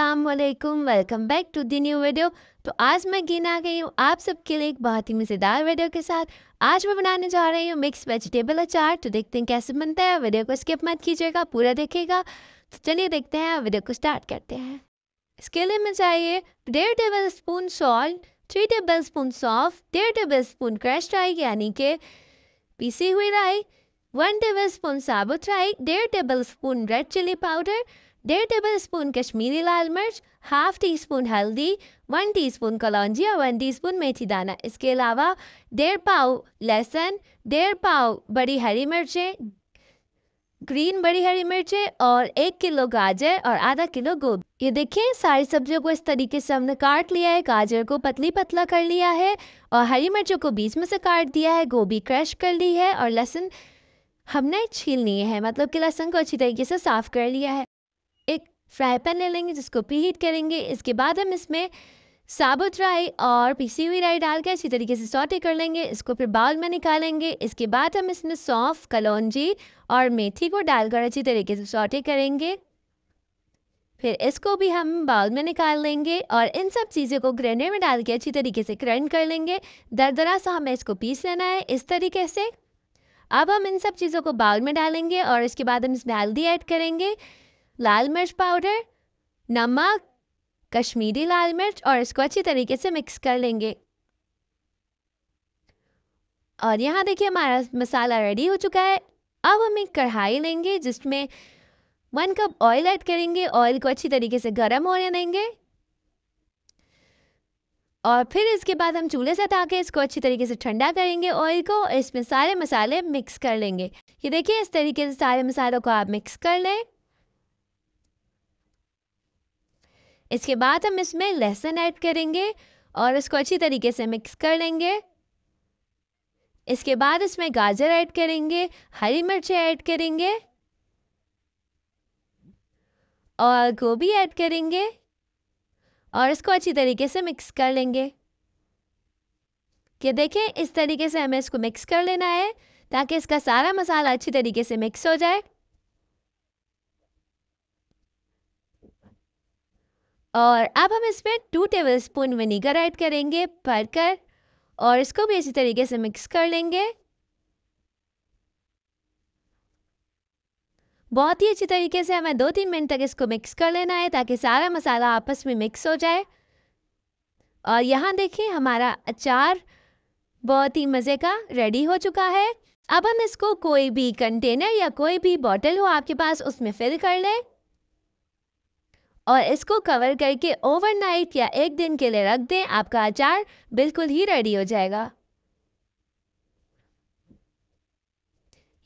असलकम welcome back to the new video तो आज मैं गिन आ गई हूँ आप सबके लिए एक बहुत ही मज़ेदार वीडियो के साथ आज मैं बनाने जा रही हूँ मिक्स वेजिटेबल अचार तो देखते हैं कैसे बनता है वीडियो को स्किप मत कीजिएगा पूरा देखिएगा तो चलिए देखते हैं वीडियो को स्टार्ट करते हैं इसके लिए मैं चाहिए डेढ़ tablespoon salt three tablespoon सौंफ डेढ़ टेबल स्पून क्रश राई यानी कि पीसी हुई राई वन टेबल स्पून साबुत राई डेढ़ tablespoon red chilli powder डेढ़ टेबल स्पून कश्मीरी लाल मिर्च हाफ टी स्पून हल्दी वन टी स्पून कलौजी और वन टी स्पून मेथी दाना इसके अलावा डेढ़ पाव लहसुन डेढ़ पाव बड़ी हरी मिर्चें ग्रीन बड़ी हरी मिर्चें और एक किलो गाजर और आधा किलो गोभी ये देखिए सारी सब्जियों को इस तरीके से हमने काट लिया है गाजर को पतली पतला कर लिया है और हरी मिर्चों को बीच में से काट दिया है गोभी क्रश कर ली है और लहसुन हमने छील लिए है मतलब कि लहसुन को अच्छी तरीके से साफ कर लिया है फ्राई पैन ले लेंगे जिसको हीट करेंगे इसके बाद हम इसमें साबुत राई और पीसी हुई राई डाल के अच्छी तरीके से सौटे कर लेंगे इसको फिर बाउल में निकालेंगे इसके बाद हम इसमें सौंफ कलौजी और मेथी को डालकर अच्छी तरीके से सौटे करेंगे फिर इसको भी हम बाउल में निकाल लेंगे और इन सब चीज़ों को ग्रेनर में डाल के अच्छी तरीके से ग्रैंड कर लेंगे दरदरा सा हमें इसको पीस लेना है इस तरीके से अब हम इन सब चीज़ों को बाउल में डालेंगे और इसके बाद हम इसमें हल्दी ऐड करेंगे लाल मिर्च पाउडर नमक कश्मीरी लाल मिर्च और इसको अच्छी तरीके से मिक्स कर लेंगे और यहाँ देखिए हमारा मसाला रेडी हो चुका है अब हम एक कढ़ाई लेंगे जिसमें वन कप ऑयल ऐड करेंगे ऑयल को अच्छी तरीके से गर्म होने देंगे और फिर इसके बाद हम चूल्हे से ताके इसको अच्छी तरीके से ठंडा करेंगे ऑयल को इसमें सारे मसाले मिक्स कर लेंगे ये देखिए इस तरीके से सारे मसालों को आप मिक्स कर लें इसके बाद हम इसमें लहसुन ऐड करेंगे और इसको अच्छी तरीके से मिक्स कर लेंगे इसके बाद इसमें गाजर ऐड करेंगे हरी मिर्चें ऐड करेंगे और गोभी ऐड करेंगे और इसको अच्छी तरीके से मिक्स कर लेंगे कि देखें इस तरीके से हमें इसको मिक्स कर लेना है ताकि इसका सारा मसाला अच्छी तरीके से मिक्स हो जाए और अब हम इसमें two tablespoon vinegar add करेंगे भर कर और इसको भी इसी तरीके से मिक्स कर लेंगे बहुत ही अच्छी तरीके से हमें दो तीन मिनट तक इसको मिक्स कर लेना है ताकि सारा मसाला आपस में मिक्स हो जाए और यहाँ देखिए हमारा अचार बहुत ही मज़े का रेडी हो चुका है अब हम इसको कोई भी कंटेनर या कोई भी बॉटल हो आपके पास उसमें फिल कर लें और इसको कवर करके ओवरनाइट या एक दिन के लिए रख दें आपका अचार बिल्कुल ही रेडी हो जाएगा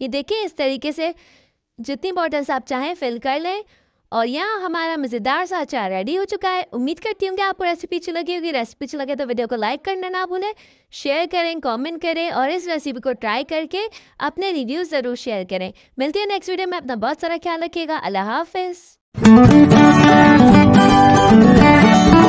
ये देखिए इस तरीके से जितनी बॉटल्स आप चाहें फिल कर लें और यहाँ हमारा मज़ेदार सा अचार रेडी हो चुका है उम्मीद करती हूँ कि आपको रेसिपी अच्छी लगी होगी रेसिपी अच्छी लगे तो वीडियो को लाइक करना ना भूलें शेयर करें कमेंट करें और इस रेसिपी को ट्राई करके अपने रिव्यूज़ ज़रूर शेयर करें मिलती है नेक्स्ट वीडियो में अपना बहुत सारा ख्याल रखिएगा अल्लाह हाफिज़ Thank you.